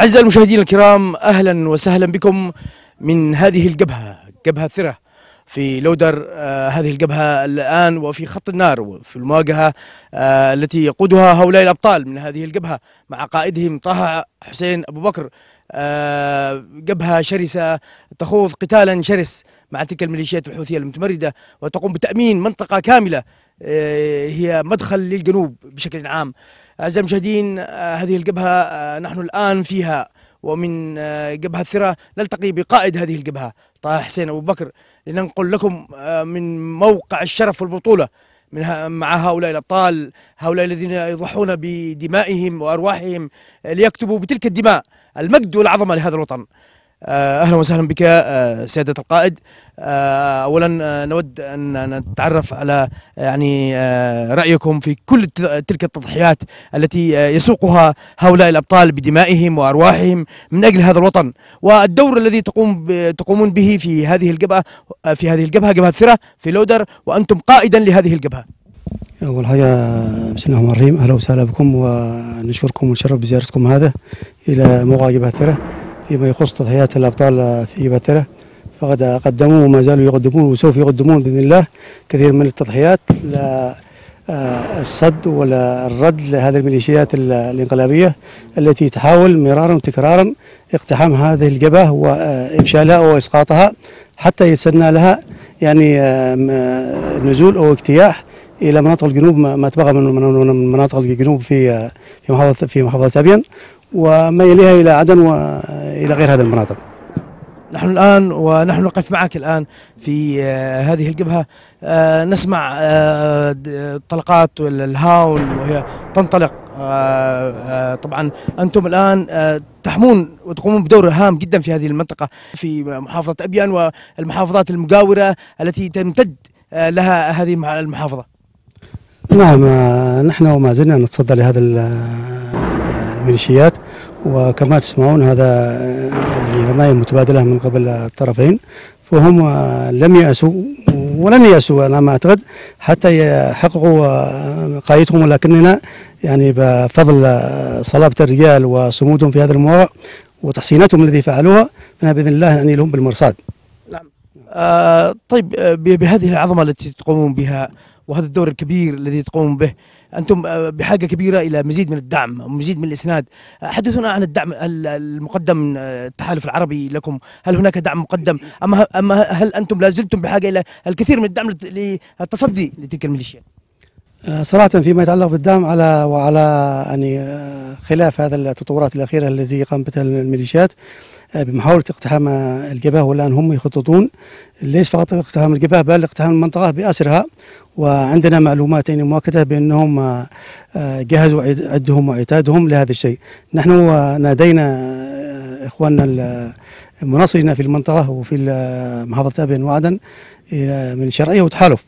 أعزائي المشاهدين الكرام أهلا وسهلا بكم من هذه الجبهة جبهة ثرة في لودر آه هذه الجبهة الآن وفي خط النار وفي المواجهة آه التي يقودها هؤلاء الأبطال من هذه الجبهة مع قائدهم طه حسين أبو بكر آه جبهة شرسة تخوض قتالا شرس مع تلك الميليشيات الحوثية المتمردة وتقوم بتأمين منطقة كاملة آه، هي مدخل للجنوب بشكل عام أعزائي المشاهدين آه، هذه الجبهة آه، نحن الآن فيها ومن آه، جبهة ثرة نلتقي بقائد هذه الجبهة طه حسين أبو بكر لننقل لكم من موقع الشرف والبطولة من مع هؤلاء الأبطال هؤلاء الذين يضحون بدمائهم وأرواحهم ليكتبوا بتلك الدماء المجد والعظمة لهذا الوطن آه، اهلا وسهلا بك آه، سياده القائد آه، اولا نود ان نتعرف على يعني رايكم في كل تلك التضحيات التي يسوقها هؤلاء الابطال بدمائهم وارواحهم من اجل هذا الوطن والدور الذي تقوم تقومون به في هذه الجبهه في هذه الجبهه جبهه ثرة في لودر وانتم قائدا لهذه الجبهه. اول حاجه بسم الله الرحمن الرحيم اهلا وسهلا بكم ونشكركم ونشرف بزيارتكم هذا الى موقع جبهه ثرة فيما يخص تضحيات الأبطال في بترة فقد قدموا وما زالوا يقدمون وسوف يقدمون بإذن الله كثير من التضحيات آه، الصد ولا الرد لهذه الميليشيات الانقلابيه التي تحاول مرارا وتكرارا اقتحام هذه الجبهه وافشالها واسقاطها حتى يتسنى لها يعني آه، نزول او اجتياح الى مناطق الجنوب ما تبقى من مناطق الجنوب في آه، في محافظه في محافظه ابين وما يليها إلى عدن وإلى غير هذه المناطق نحن الآن ونحن نقف معك الآن في آه، هذه الجبهة آه، نسمع آه، طلقات الهاون وهي تنطلق طبعا أنتم الآن تحمون وتقومون بدور هام جدا في هذه المنطقة في محافظة أبيان والمحافظات المجاورة التي تمتد لها هذه المحافظة نعم نحن وما زلنا نتصدى لهذا الميليشيات وكما تسمعون هذا آه، يعني رماية متبادلة من قبل الطرفين فهم آه، لم يأسوا ولن يأسوا أنا ما أعتقد حتى يحققوا آه، قايتهم ولكننا يعني بفضل صلابة الرجال وصمودهم في هذا الموضوع وتحسيناتهم الذي فعلوها فأنا بإذن الله نعني لهم بالمرصاد نعم آه طيب بهذه العظمة التي تقومون بها وهذا الدور الكبير الذي تقوم به أنتم آه، بحاجة كبيرة إلى مزيد من الدعم ومزيد من الإسناد حدثنا عن الدعم المقدم من آه، التحالف العربي لكم هل هناك دعم مقدم أم هل أنتم لازلتم بحاجة إلى الكثير من الدعم للتصدي لتلك الميليشيات آه، صراحة فيما يتعلق بالدعم على وعلى يعني آه، خلاف هذا التطورات الأخيرة التي قام بها الميليشيات آه، بمحاولة اقتحام الجبهة والآن هم يخططون ليس فقط اقتحام الجبهة بل اقتحام المنطقة بأسرها وعندنا معلومات يعني مؤكدة بأنهم جهزوا عدهم وعتادهم لهذا الشيء نحن نادينا إخواننا المناصرين في المنطقة وفي محافظة أبين وعدن من شرعية وتحالف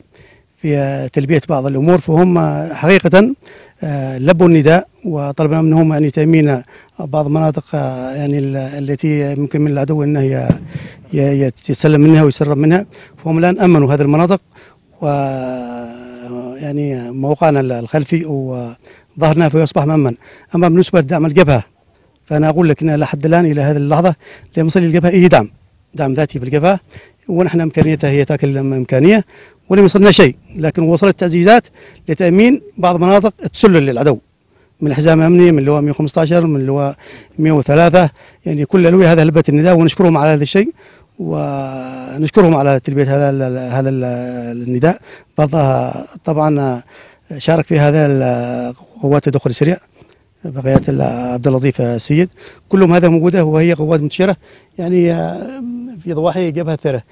في تلبية بعض الأمور فهم حقيقة آه، لبوا النداء وطلبنا منهم أن يتأمين بعض المناطق آه، يعني التي ممكن من العدو أنه يتسلم منها ويسرب منها فهم الآن أمنوا هذه المناطق و يعني موقعنا الخلفي وظهرنا فيصبح مأمن أما بالنسبة لدعم الجبهة فأنا أقول لك أن لحد الآن إلى هذه اللحظة لم يصل الجبهة أي دعم دعم ذاتي بالجبهة ونحن إمكانيتها هي تأكل إمكانية ولم يصلنا شيء لكن وصلت تعزيزات لتامين بعض مناطق تسلل للعدو من حزام امني من لواء 115 من لواء 103 يعني كل الالويه هذا هلبة النداء ونشكرهم على هذا الشيء ونشكرهم على تلبيه هذا الـ هذا الـ النداء بعضها طبعا شارك في هذا قوات الدخول السريع بقية عبد اللطيف السيد كلهم هذا موجوده وهي قوات منتشره يعني في ضواحي جبهه ثره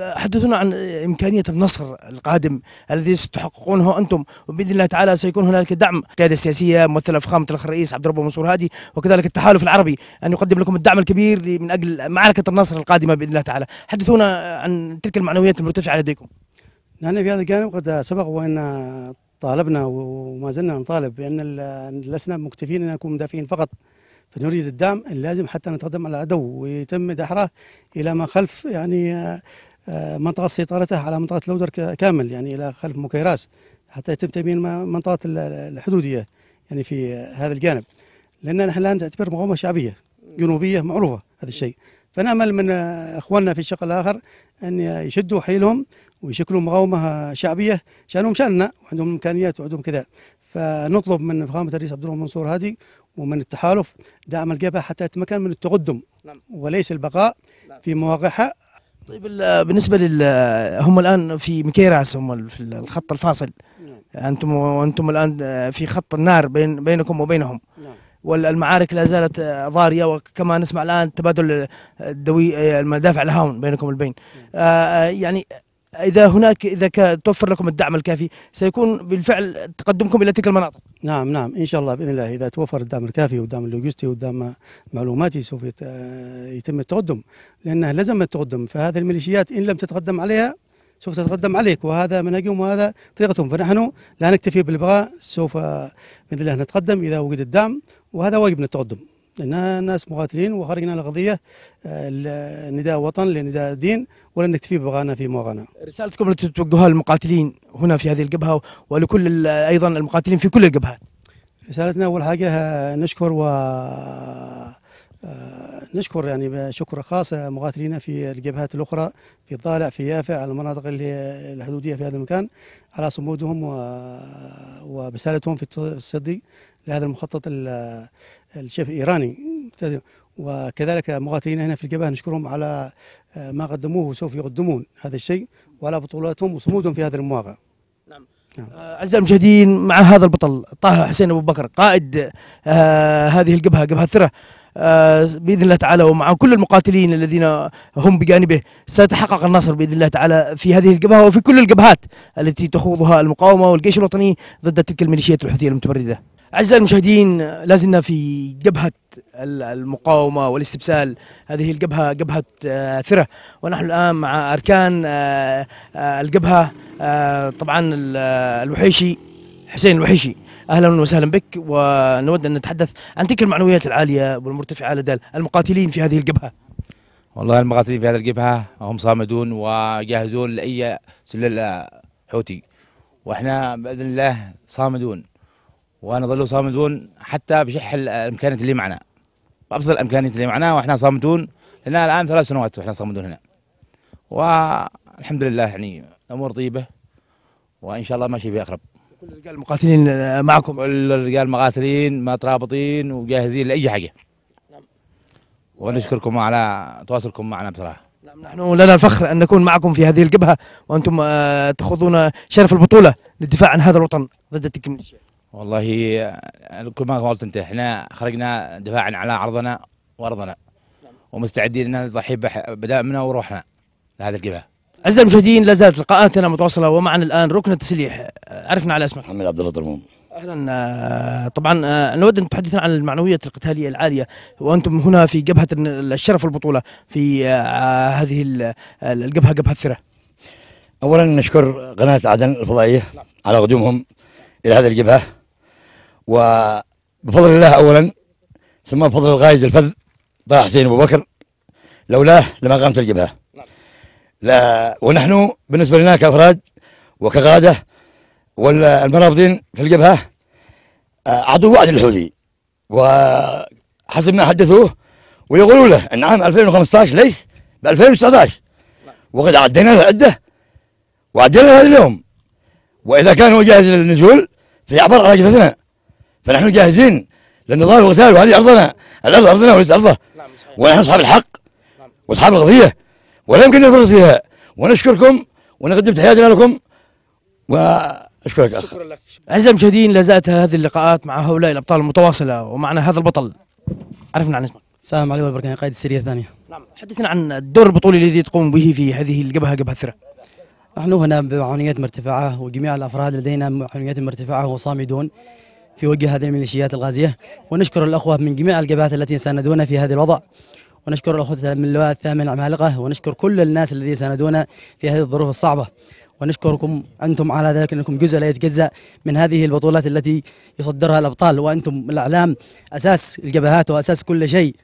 حدثونا عن إمكانية النصر القادم الذي ستحققونه أنتم وبإذن الله تعالى سيكون هنالك دعم القيادة السياسية ممثلة فخامة الأخ الرئيس عبد الرب منصور هادي وكذلك التحالف العربي أن يقدم لكم الدعم الكبير من أجل معركة النصر القادمة بإذن الله تعالى حدثونا عن تلك المعنويات المرتفعة لديكم نحن نعم، في هذا الجانب قد سبق وأن طالبنا وما زلنا نطالب بأن لسنا مكتفين أن نكون مدافعين فقط فنريد الدعم اللازم حتى نتقدم على العدو ويتم دحره الى ما خلف يعني آه، منطقه سيطرته على منطقه لودر كامل يعني الى خلف مكيراس حتى يتم تامين منطقه الحدوديه يعني في هذا الجانب لان نحن الان تعتبر مقاومه شعبيه جنوبيه معروفه هذا الشيء فنامل من اخواننا في الشق الاخر ان يشدوا حيلهم ويشكلوا مقاومه شعبيه شانهم شاننا وعندهم امكانيات وعندهم كذا فنطلب من فخامه الرئيس عبد الرحمن منصور هادي ومن التحالف دعم الجبهه حتى يتمكن من التقدم نعم. وليس البقاء نعم. في مواقعها طيب بالنسبه لل هم الان في مكيراس هم في الخط الفاصل نعم. انتم وانتم الان في خط النار بين بينكم وبينهم نعم. والمعارك لا زالت ضاريه وكما نسمع الان تبادل الدوي المدافع الهاون بينكم البين نعم. آه، آه، يعني إذا هناك إذا توفر لكم الدعم الكافي سيكون بالفعل تقدمكم إلى تلك المناطق نعم نعم إن شاء الله بإذن الله إذا توفر الدعم الكافي والدعم اللوجستي والدعم معلوماتي سوف يتم التقدم لأنها لازم التقدم فهذه الميليشيات إن لم تتقدم عليها سوف تتقدم عليك وهذا منهجهم وهذا طريقتهم فنحن لا نكتفي بالبغاء سوف باذن الله نتقدم اذا وجد الدعم وهذا واجبنا التقدم لان ناس مقاتلين وخرجنا لقضية آه، نداء وطن لنداء دين ولا نكتفي بغانا في مغانا رسالتكم التي توجهها للمقاتلين هنا في هذه الجبهة ولكل أيضا المقاتلين في كل الجبهات رسالتنا أول حاجة آه، نشكر و نشكر يعني شكر خاص مقاتلينا في الجبهات الاخرى في الضالع في يافع على المناطق الحدوديه في هذا المكان على صمودهم وبسالتهم في التصدي لهذا المخطط الشبه ايراني وكذلك مقاتلينا هنا في الجبهه نشكرهم على آه، ما قدموه وسوف يقدمون هذا الشيء وعلى بطولاتهم وصمودهم في هذه المواقع. نعم. نعم. آه، أعزائي المشاهدين مع هذا البطل طه حسين أبو بكر قائد آه هذه الجبهة جبهة ثرة آه، باذن الله تعالى ومع كل المقاتلين الذين هم بجانبه سيتحقق النصر باذن الله تعالى في هذه الجبهه وفي كل الجبهات التي تخوضها المقاومه والجيش الوطني ضد تلك الميليشيات الحوثيه المتمرده. اعزائي المشاهدين لازلنا في جبهه المقاومه والاستبسال هذه الجبهه جبهه آه، ثره ونحن الان مع اركان آه، الجبهه طبعا الوحيشي حسين الوحيشي اهلا وسهلا بك ونود ان نتحدث عن تلك المعنويات العاليه والمرتفعه لدى المقاتلين في هذه الجبهه. والله المقاتلين في هذه الجبهه هم صامدون وجاهزون لاي سلال حوتي واحنا باذن الله صامدون ونظل صامدون حتى بشح الامكانيات اللي معنا بابسط الامكانيات اللي معنا واحنا صامدون لنا الان ثلاث سنوات واحنا صامدون هنا والحمد لله يعني الامور طيبه وان شاء الله ماشي في اقرب كل الرجال المقاتلين آه، معكم كل الرجال المقاتلين مترابطين وجاهزين لاي حاجه نعم ونشكركم على تواصلكم معنا بصراحه نعم نحن لنا الفخر ان نكون معكم في هذه الجبهه وانتم آه، تخوضون شرف البطوله للدفاع عن هذا الوطن ضد التكنيش والله آه، كل ما قلت انت احنا خرجنا دفاعا على عرضنا وارضنا نعم. ومستعدين ان نضحي بدائمنا وروحنا لهذه الجبهه أعزائي المشاهدين لا زالت لقاءاتنا متواصلة ومعنا الآن ركن التسليح عرفنا على اسمك محمد عبد الله طرموم اهلا آه، طبعا آه، نود ان تحدثنا عن المعنويات القتاليه العاليه وانتم هنا في جبهه الشرف والبطوله في آه، هذه الجبهه جبهه الثره اولا نشكر قناه عدن الفضائيه على قدومهم الى هذه الجبهه وبفضل الله اولا ثم بفضل القائد الفذ طه حسين ابو بكر لولاه لما قامت الجبهه. لا ونحن بالنسبة لنا كأفراد وكقادة والمرابطين في الجبهة أعطوا آه، وعد للحوثي وحسب ما حدثوه ويقولوا له أن عام 2015 ليس ب 2019 وقد عدينا له عدة وعدينا له اليوم وإذا كان هو جاهز للنزول فيعبر على جثثنا فنحن جاهزين للنضال والقتال وهذه أرضنا الأرض أرضنا وليس أرضه نعم، ونحن أصحاب الحق نعم. وأصحاب القضية ولا يمكن فيها ونشكركم ونقدم تحياتنا لكم واشكرك اخ شكرا لك اعزائي المشاهدين لا زالت هذه اللقاءات مع هؤلاء الابطال المتواصله ومعنا هذا البطل عرفنا عن اسمك سلام علي والبركاني قائد السريه الثانيه نعم حدثنا عن الدور البطولي الذي تقوم به في هذه الجبهه جبهه ثرى نحن هنا بمعونيات مرتفعه وجميع الافراد لدينا معونيات مرتفعه وصامدون في وجه هذه الميليشيات الغازيه ونشكر الاخوه من جميع الجبهات التي ساندونا في هذا الوضع ونشكر الأخوة من اللواء الثامن عمالقة ونشكر كل الناس الذين ساندونا في هذه الظروف الصعبة ونشكركم أنتم على ذلك أنكم جزء لا يتجزأ من هذه البطولات التي يصدرها الأبطال وأنتم الأعلام أساس الجبهات وأساس كل شيء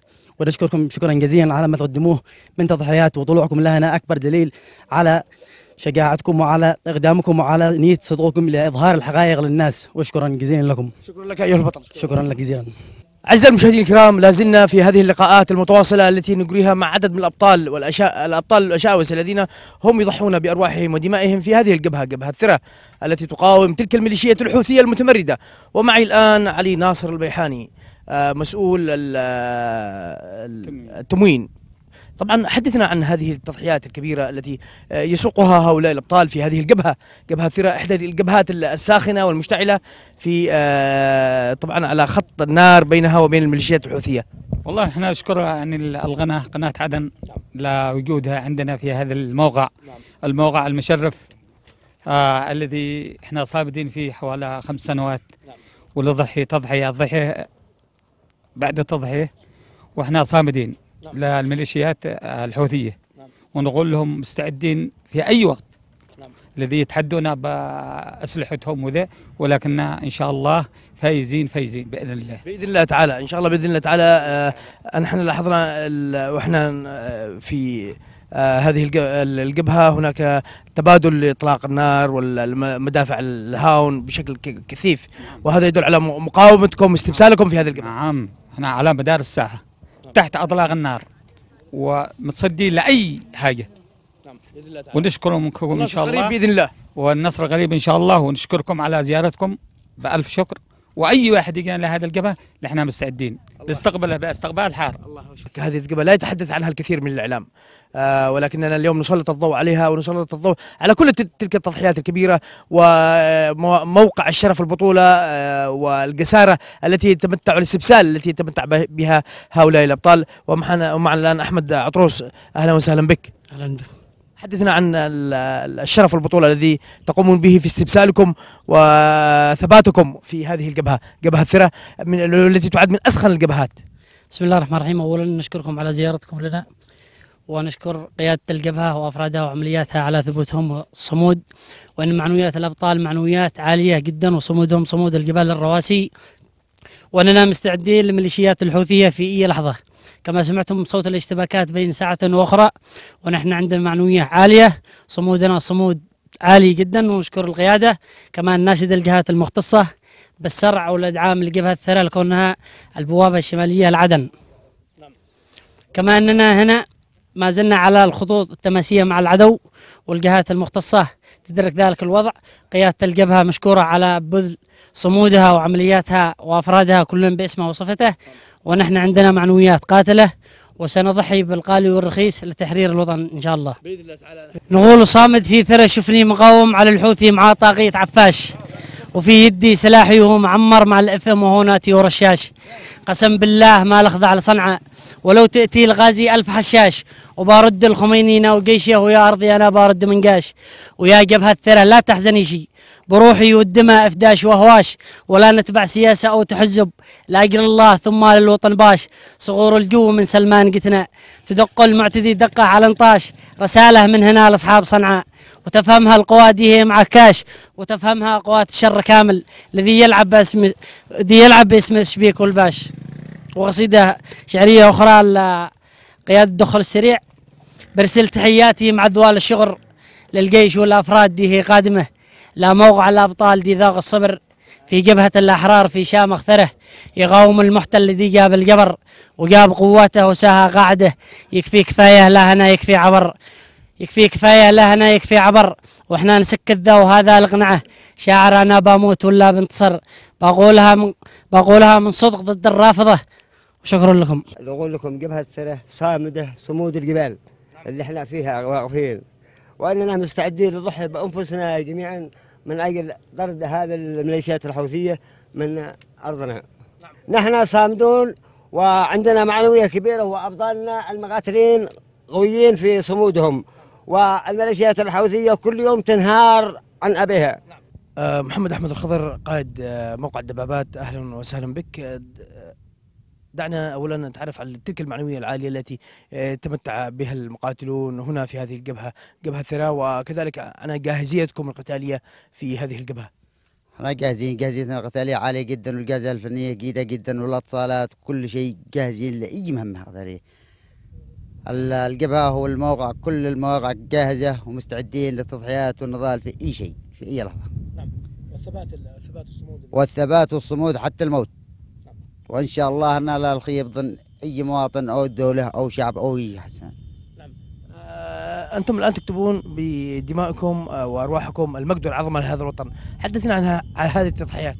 ونشكركم شكرا جزيلا على ما تقدموه من تضحيات وطلوعكم لنا أكبر دليل على شجاعتكم وعلى اقدامكم وعلى نيه صدقكم لاظهار الحقائق للناس وشكرا جزيلا لكم شكرا لك ايها البطل شكرا لك جزيلا أعزائي المشاهدين الكرام لازلنا في هذه اللقاءات المتواصلة التي نجريها مع عدد من الأبطال والأشا... الأبطال الأشاوس الذين هم يضحون بأرواحهم ودمائهم في هذه الجبهة جبهة الثرة التي تقاوم تلك الميليشيات الحوثية المتمردة ومعي الآن علي ناصر البيحاني آه، مسؤول آه، التموين طبعا حدثنا عن هذه التضحيات الكبيرة التي آه، يسوقها هؤلاء الأبطال في هذه الجبهة جبهة ثراء إحدى الجبهات الساخنة والمشتعلة في آه، طبعا على خط النار بينها وبين الميليشيات الحوثية والله احنا نشكر عن القناة قناة عدن نعم. لوجودها عندنا في هذا الموقع نعم. الموقع المشرف آه الذي احنا صابدين فيه حوالي خمس سنوات نعم. ولضحي تضحية الضحية بعد التضحية واحنا صامدين نعم. للميليشيات آه، الحوثية نعم. ونقول لهم مستعدين في أي وقت نعم. الذي يتحدونا باسلحتهم وذا ولكن ان شاء الله فايزين فايزين باذن الله باذن الله تعالى ان شاء الله باذن الله تعالى آه، نحن لاحظنا واحنا آه، في هذه الجبهه هناك تبادل لاطلاق النار والمدافع الهاون بشكل كثيف وهذا يدل على مقاومتكم واستبسالكم في هذه الجبهه نعم احنا على مدار الساعه تحت أضلاع النار ومتصدي لأي حاجة نعم ونشكركم إن شاء الله بإذن الله والنصر قريب إن شاء الله ونشكركم على زيارتكم بألف شكر واي واحد يجي لهذا الجبهه نحن مستعدين نستقبله باستقبال حار الله هذه الجبهه لا يتحدث عنها الكثير من الاعلام آه ولكننا اليوم نسلط الضوء عليها ونسلط الضوء على كل تلك التضحيات الكبيره وموقع الشرف البطوله آه والجساره التي يتمتع الاستبسال التي يتمتع بها هؤلاء الابطال ومعنا الان احمد عطروس اهلا وسهلا بك اهلا بك حدثنا عن الشرف والبطولة الذي تقومون به في استبسالكم وثباتكم في هذه الجبهة جبهة الثرة من التي تعد من أسخن الجبهات بسم الله الرحمن الرحيم أولا نشكركم على زيارتكم لنا ونشكر قيادة الجبهة وأفرادها وعملياتها على ثبوتهم والصمود وأن معنويات الأبطال معنويات عالية جدا وصمودهم صمود الجبال الرواسي وأننا مستعدين لميليشيات الحوثية في أي لحظة كما سمعتم صوت الاشتباكات بين ساعة وأخرى ونحن عندنا معنوية عالية صمودنا صمود عالي جدا ونشكر القيادة كمان ناشد الجهات المختصة بالسرع والإدعام لجبهة الثرى لكونها البوابة الشمالية لعدن كما أننا هنا ما زلنا على الخطوط التماسية مع العدو والجهات المختصة تدرك ذلك الوضع قيادة الجبهة مشكورة على بذل صمودها وعملياتها وأفرادها كل باسمه وصفته ونحن عندنا معنويات قاتلة وسنضحي بالقالي والرخيص لتحرير الوطن إن شاء الله بإذن الله تعالى نقول صامد في ثرى شفني مقاوم على الحوثي مع طاغية عفاش وفي يدي سلاحي وهو معمر مع الإثم وهوناتي ورشاش قسم بالله ما لخضع على صنعاء ولو تأتي الغازي ألف حشاش وبارد الخمينينا وقيشه ويا أرضي أنا بارد من قاش ويا جبهة الثرى لا تحزني شي بروحي والدماء افداش وهواش ولا نتبع سياسة أو تحزب لاجل الله ثم للوطن باش صغور الجو من سلمان قتنا تدق المعتدي دقة على انطاش رسالة من هنا لأصحاب صنعاء وتفهمها القوى دي هي مع كاش وتفهمها قوات الشر كامل الذي يلعب باسم دي يلعب باسم شبيك والباش وقصيدة شعرية أخرى لقيادة الدخول السريع برسل تحياتي مع ذوال الشغر للجيش والأفراد دي هي قادمة لا موقع الأبطال دي ذاق الصبر في جبهة الأحرار في شام أخثره يقاوم المحتل دي جاب الجبر وجاب قواته وساها قاعده يكفي كفايه لا هنا يكفي عبر يكفي كفاية لهنا يكفي عبر وإحنا نسكت ذا وهذا القنعة شاعر أنا بموت ولا بنتصر بقولها من بقولها من صدق ضد الرافضة وشكرا لكم أقول لكم جبهة سرة صامدة صمود الجبال اللي احنا فيها واقفين وأننا مستعدين نضحي بأنفسنا جميعا من أجل طرد هذا الميليشيات الحوثية من أرضنا نحن صامدون وعندنا معنوية كبيرة وأبطالنا المقاتلين قويين في صمودهم والميليشيات الحوثية كل يوم تنهار عن أبيها آه، محمد أحمد الخضر قائد آه، موقع الدبابات أهلا وسهلا بك آه، دعنا اولا نتعرف على تلك المعنويه العاليه التي تمتع بها المقاتلون هنا في هذه الجبهه جبهه ثرى وكذلك عن جاهزيتكم القتاليه في هذه الجبهه. احنا جاهزين جاهزيتنا القتاليه عاليه جدا والجاهزيه الفنيه جيده جدا والاتصالات كل شيء جاهزين لاي مهمه قتاليه. الجبهة والمواقع كل المواقع جاهزة ومستعدين للتضحيات والنضال في أي شيء في أي لحظة نعم والثبات الثبات والصمود والثبات والصمود حتى الموت نعم. وإن شاء الله نال لا الخيب ظن أي مواطن أو دولة أو شعب أو أي حسن نعم. آه أنتم الآن تكتبون بدمائكم آه، وأرواحكم المجد والعظمة لهذا الوطن حدثنا عن هذه التضحيات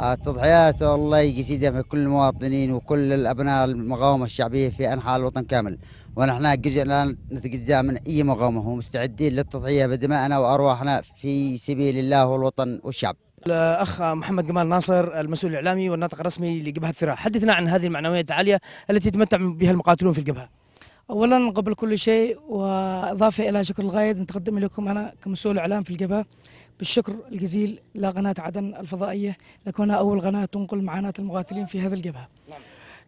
التضحيات والله يجي دمع كل المواطنين وكل الابناء المقاومه الشعبيه في انحاء الوطن كامل ونحن جزء لا نتجزا من اي مقاومه ومستعدين للتضحيه بدمائنا وارواحنا في سبيل الله والوطن والشعب. الاخ محمد جمال ناصر المسؤول الاعلامي والناطق الرسمي لجبهه ثراء، حدثنا عن هذه المعنويات العاليه التي يتمتع بها المقاتلون في الجبهه. اولا قبل كل شيء واضافه الى شكر الغايد نتقدم لكم انا كمسؤول اعلام في الجبهه. بالشكر الجزيل لقناة عدن الفضائية لكونها أول قناة تنقل معاناة المقاتلين في هذا الجبهة نعم.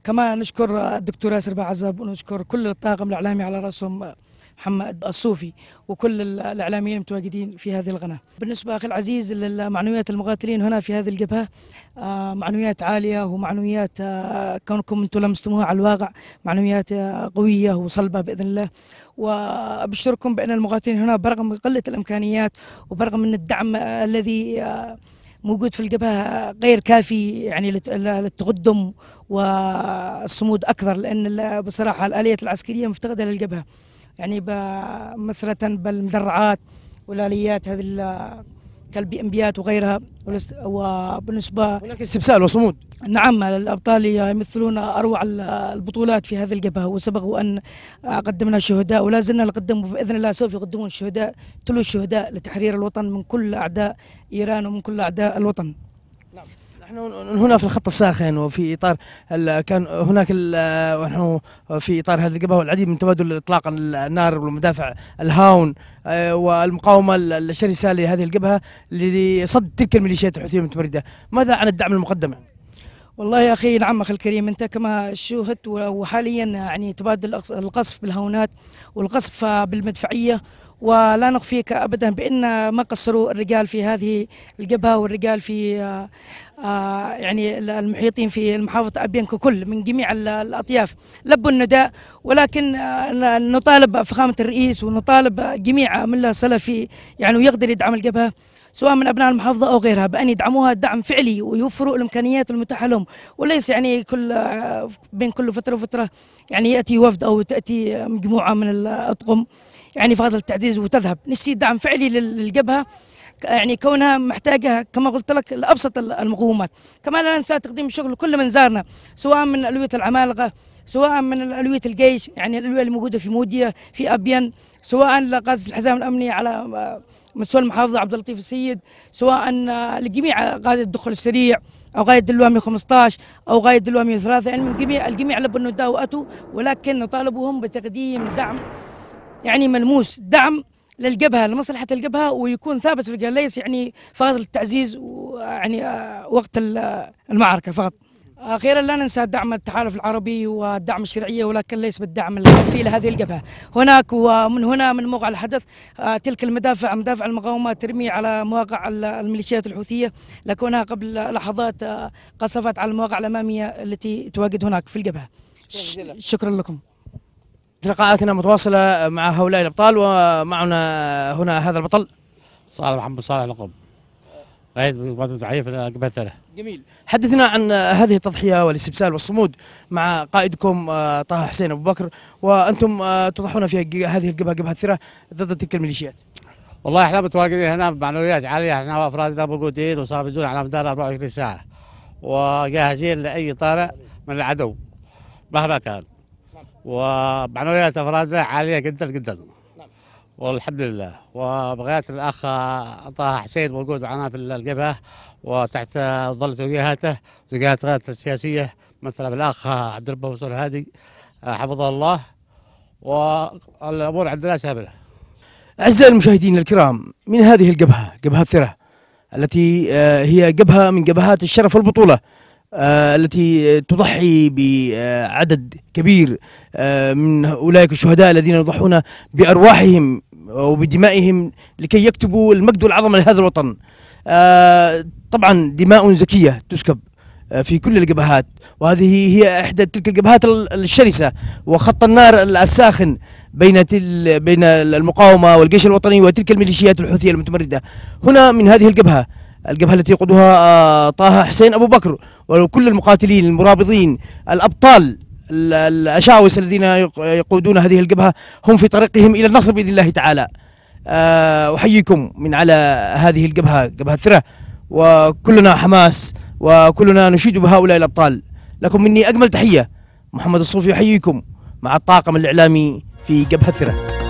كما نشكر الدكتور ياسر عزب ونشكر كل الطاقم الإعلامي على رأسهم محمد الصوفي وكل الإعلاميين المتواجدين في هذه القناة بالنسبة أخي العزيز للمعنويات المقاتلين هنا في هذه الجبهة آه، معنويات عالية ومعنويات آه، كونكم أنتم لمستموها على الواقع معنويات آه، قوية وصلبة بإذن الله وأبشركم بأن المقاتلين هنا برغم قلة الإمكانيات وبرغم أن الدعم الذي موجود في الجبهه غير كافي يعني للتقدم والصمود اكثر لان بصراحه الاليات العسكريه مفتقده للجبهه يعني مثلة بالمدرعات والاليات هذه انبيات وغيرها وبالنسبه هناك استبسال وصمود نعم الابطال يمثلون اروع البطولات في هذه الجبهه وسبق أن قدمنا شهداء ولا زلنا نقدم باذن الله سوف يقدمون الشهداء تلو الشهداء لتحرير الوطن من كل اعداء ايران ومن كل اعداء الوطن نحن هنا في الخط الساخن وفي اطار كان هناك ونحن في اطار هذه القبه والعديد من تبادل اطلاق النار والمدافع الهاون آه، والمقاومه الشرسه لهذه الجبهه لصد تلك الميليشيات الحوثيه المتمرده، ماذا عن الدعم المقدم؟ والله يا اخي نعم اخي الكريم انت كما شوهت وحاليا يعني تبادل القصف بالهاونات والقصف بالمدفعيه ولا نخفيك ابدا بان ما قصروا الرجال في هذه الجبهه والرجال في آه، آه، يعني المحيطين في محافظه ابين ككل من جميع الاطياف لبوا النداء ولكن آه، نطالب فخامه الرئيس ونطالب جميع من له سلفي يعني ويقدر يدعم الجبهه سواء من ابناء المحافظه او غيرها بان يدعموها دعم فعلي ويوفروا الامكانيات المتاحه لهم وليس يعني كل بين كل فتره وفتره يعني ياتي وفد او تاتي مجموعه من الاطقم يعني في هذا التعزيز وتذهب نسي دعم فعلي للجبهه يعني كونها محتاجة كما قلت لك لأبسط المقومات كما لا ننسى تقديم الشغل لكل من زارنا سواء من ألوية العمالقة سواء من ألوية الجيش يعني الألوية الموجودة في مودية في أبين سواء لقادة الحزام الأمني على آه، مسؤول المحافظة عبد اللطيف السيد سواء آه، لجميع قادة الدخول السريع أو قائد الوامي 115 أو قائد الوامي 103 يعني الجميع الجميع لبنوا النداء وأتوا ولكن نطالبهم بتقديم دعم يعني ملموس دعم للجبهه لمصلحه الجبهه ويكون ثابت في الجبهه ليس يعني فقط للتعزيز يعني آه، وقت المعركه فقط. اخيرا آه، لا ننسى دعم التحالف العربي ودعم الشرعيه ولكن ليس بالدعم الكافي لهذه الجبهه، هناك ومن هنا من موقع الحدث آه، تلك المدافع مدافع المقاومه ترمي على مواقع الميليشيات الحوثيه لكونها قبل لحظات قصفت على المواقع الاماميه التي تواجد هناك في الجبهه. شكرا لكم. لقاءاتنا متواصلة مع هؤلاء الأبطال ومعنا هنا هذا البطل صالح محمد صالح لقب رئيس مباراة التحية في مثله جميل حدثنا عن هذه التضحية والاستبسال والصمود مع قائدكم آه، طه حسين أبو بكر وأنتم آه، تضحون في هذه الجبهة جبهة ثرة ضد تلك الميليشيات والله احنا متواجدين هنا بمعنويات عالية احنا وأفرادنا موجودين وصابدون على مدار 24 ساعة وجاهزين لأي طارئ من العدو مهما كان ومعنويات أفرادنا عالية جدا جدا نعم. والحمد لله وبغيت الأخ طه حسين موجود معنا في الجبهة وتحت ظل توجيهاته توجيهات السياسية مثلا بالاخ عبد الرب منصور هادي حفظه الله والأمور عندنا سابله أعزائي المشاهدين الكرام من هذه الجبهة جبهة ثرة التي آه، هي جبهة من جبهات الشرف والبطولة آه، التي تضحي بعدد كبير آه، من أولئك الشهداء الذين يضحون بأرواحهم وبدمائهم لكي يكتبوا المجد والعظمة لهذا الوطن آه، طبعا دماء زكية تسكب في كل الجبهات وهذه هي إحدى تلك الجبهات الشرسة وخط النار الساخن بين بين المقاومة والجيش الوطني وتلك الميليشيات الحوثية المتمردة هنا من هذه الجبهة الجبهة التي يقودها آه، طه حسين أبو بكر وكل المقاتلين المرابطين الأبطال الأشاوس الذين يقودون هذه الجبهة هم في طريقهم إلى النصر بإذن الله تعالى آه، أحييكم من على هذه الجبهة جبهة ثرة وكلنا حماس وكلنا نشيد بهؤلاء الأبطال لكم مني أجمل تحية محمد الصوفي يحييكم مع الطاقم الإعلامي في جبهة ثرة